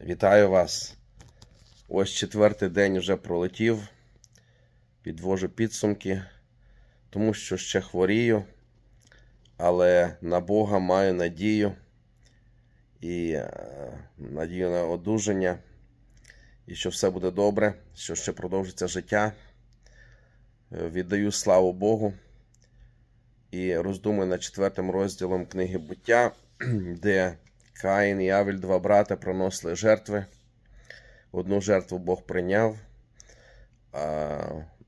Вітаю вас! Ось четвертий день вже пролетів. Підвожу підсумки, тому що ще хворію, але на Бога маю надію і е, надію на одужання, і що все буде добре, що ще продовжиться життя. Е, віддаю славу Богу і роздумую над четвертим розділом книги буття, де Каїн і Авель, два брата, приносили жертви. Одну жертву Бог прийняв, а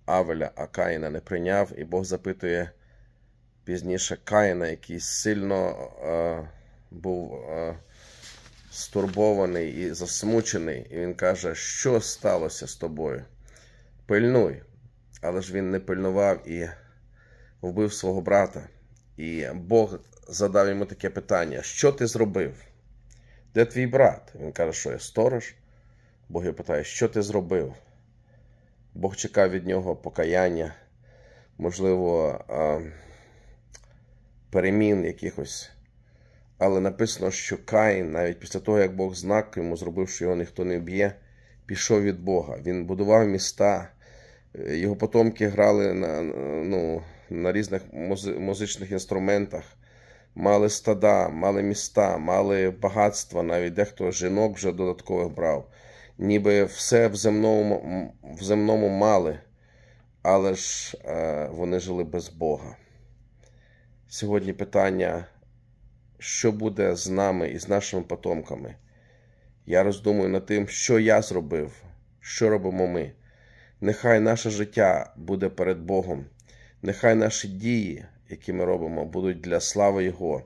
Авеля, а Каїна не прийняв, і Бог запитує пізніше Каїна, який сильно е, був е, стурбований і засмучений. І він каже, що сталося з тобою? Пильнуй. Але ж він не пильнував і вбив свого брата. І Бог задав йому таке питання: що ти зробив? Де твій брат? Він каже, що я сторож. Бог його питає, що ти зробив? Бог чекав від нього покаяння, можливо, перемін якихось. Але написано, що Каїн, навіть після того, як Бог знак йому зробив, що його ніхто не вб'є, пішов від Бога. Він будував міста, його потомки грали на ну, на різних музичних інструментах мали стада, мали міста, мали багатства, навіть дехто жінок вже додаткових брав. Ніби все в земному в земному мали, але ж е, вони жили без Бога. Сьогодні питання, що буде з нами і з нашими потомками? Я роздумую над тим, що я зробив, що робимо ми. Нехай наше життя буде перед Богом, нехай наші дії які ми робимо, будуть для слави Його.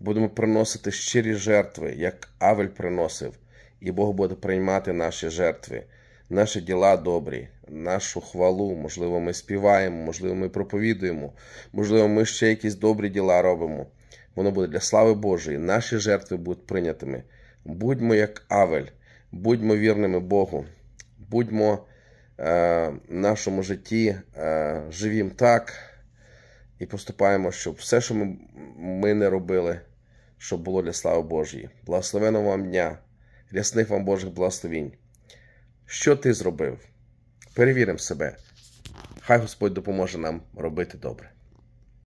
Будемо приносити щирі жертви, як Авель приносив, і Бог буде приймати наші жертви, наші діла добрі, нашу хвалу. Можливо, ми співаємо, можливо, ми проповідуємо, можливо, ми ще якісь добрі діла робимо. Воно буде для слави Божої. Наші жертви будуть прийнятими. Будьмо як Авель, будьмо вірними Богу, будьмо е, в нашому житті е, живім так і поступаємо, щоб все, що ми, ми не робили, щоб було для слави Божої. Благословеного вам дня, рясних вам Божих благословінь. Що ти зробив? Перевіримо себе. Хай Господь допоможе нам робити добре.